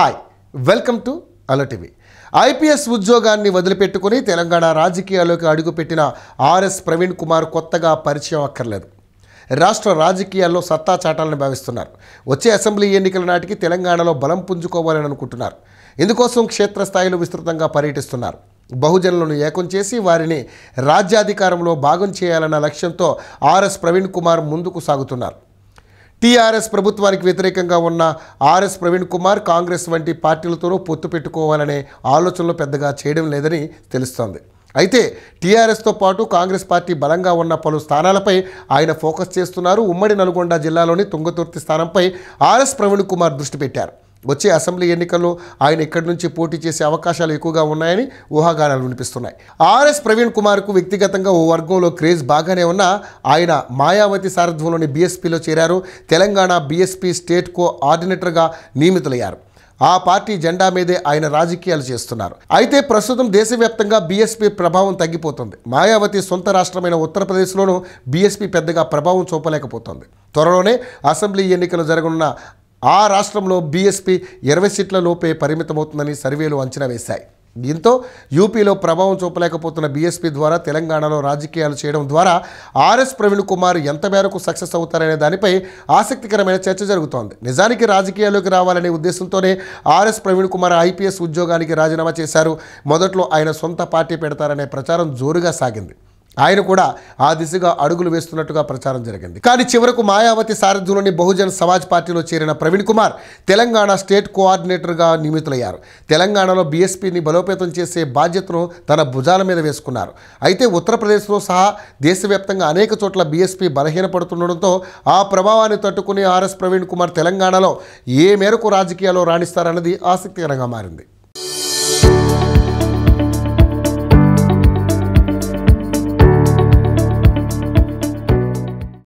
hi welcome to అలటివి IPS ఉద్యోగాన్ని వదిలిపెట్టుకుని తెలంగాణ రాజకీయాల్లోకి అడుగుపెట్టిన ఆర్ఎస్ ప్రవీణ్ కుమార్ కొత్తగా పరిచయం అక్కర్లేదు రాష్ట్ర రాజకీయాల్లో సత్తా చాటాలని భావిస్తున్నారు వచ్చే అసెంబ్లీ ఎన్నికల నాటికి తెలంగాణలో బలం పుంజుకోవాలని అనుకుంటున్నారు ఇందుకోసం క్షేత్రస్థాయిలో విస్తృతంగా పర్యటిస్తున్నారు బహుజనులను ఏకం చేసి వారిని రాజ్యాధికారంలో భాగం చేయాలన్న లక్ష్యంతో ఆర్ఎస్ ప్రవీణ్ కుమార్ ముందుకు సాగుతున్నారు టీఆర్ఎస్ ప్రభుత్వానికి వ్యతిరేకంగా ఉన్న ఆర్ఎస్ ప్రవీణ్ కుమార్ కాంగ్రెస్ వంటి పార్టీలతోనూ పొత్తు పెట్టుకోవాలనే ఆలోచనలు పెద్దగా చేయడం లేదని తెలుస్తోంది అయితే టీఆర్ఎస్తో పాటు కాంగ్రెస్ పార్టీ బలంగా ఉన్న పలు స్థానాలపై ఆయన ఫోకస్ చేస్తున్నారు ఉమ్మడి నల్గొండ జిల్లాలోని తుంగతుర్తి స్థానంపై ఆర్ఎస్ ప్రవీణ్ కుమార్ దృష్టి పెట్టారు వచ్చే అసెంబ్లీ ఎన్నికల్లో ఆయన ఇక్కడి నుంచి పోటీ చేసే అవకాశాలు ఎక్కువగా ఉన్నాయని ఊహాగానాలు వినిపిస్తున్నాయి ఆర్ఎస్ ప్రవీణ్ కుమార్కు వ్యక్తిగతంగా ఓ వర్గంలో క్రేజ్ బాగానే ఉన్నా ఆయన మాయావతి సారథ్యంలోని బీఎస్పీలో చేరారు తెలంగాణ బీఎస్పీ స్టేట్ కో ఆర్డినేటర్గా నియమితులయ్యారు ఆ పార్టీ జెండా మీదే ఆయన రాజకీయాలు చేస్తున్నారు అయితే ప్రస్తుతం దేశవ్యాప్తంగా బీఎస్పీ ప్రభావం తగ్గిపోతుంది మాయావతి సొంత రాష్ట్రమైన ఉత్తరప్రదేశ్లోనూ బీఎస్పీ పెద్దగా ప్రభావం చూపలేకపోతుంది త్వరలోనే అసెంబ్లీ ఎన్నికలు జరగనున్న ఆ రాష్ట్రంలో బీఎస్పీ ఇరవై సీట్ల లోపే పరిమితమవుతుందని సర్వేలు అంచనా వేశాయి దీంతో యూపీలో ప్రభావం చూపలేకపోతున్న బీఎస్పీ ద్వారా తెలంగాణలో రాజకీయాలు చేయడం ద్వారా ఆర్ఎస్ ప్రవీణ్ కుమార్ ఎంత మేరకు సక్సెస్ అవుతారనే దానిపై ఆసక్తికరమైన చర్చ జరుగుతోంది నిజానికి రాజకీయాల్లోకి రావాలనే ఉద్దేశంతోనే ఆర్ఎస్ ప్రవీణ్ కుమార్ ఐపీఎస్ ఉద్యోగానికి రాజీనామా చేశారు మొదట్లో ఆయన సొంత పార్టీ పెడతారనే ప్రచారం జోరుగా సాగింది ఆయన కూడా ఆ దిశగా అడుగులు వేస్తున్నట్టుగా ప్రచారం జరిగింది కానీ చివరకు మాయావతి సారథ్యంలోని బహుజన్ సమాజ్ పార్టీలో చేరిన ప్రవీణ్ కుమార్ తెలంగాణ స్టేట్ కోఆర్డినేటర్గా నియమితులయ్యారు తెలంగాణలో బీఎస్పీని బలోపేతం చేసే బాధ్యతను తన భుజాల మీద వేసుకున్నారు అయితే ఉత్తరప్రదేశ్లో సహా దేశవ్యాప్తంగా అనేక చోట్ల బీఎస్పీ బలహీనపడుతుండడంతో ఆ ప్రభావాన్ని తట్టుకుని ఆర్ఎస్ ప్రవీణ్ కుమార్ తెలంగాణలో ఏ మేరకు రాజకీయాల్లో రాణిస్తారన్నది ఆసక్తికరంగా మారింది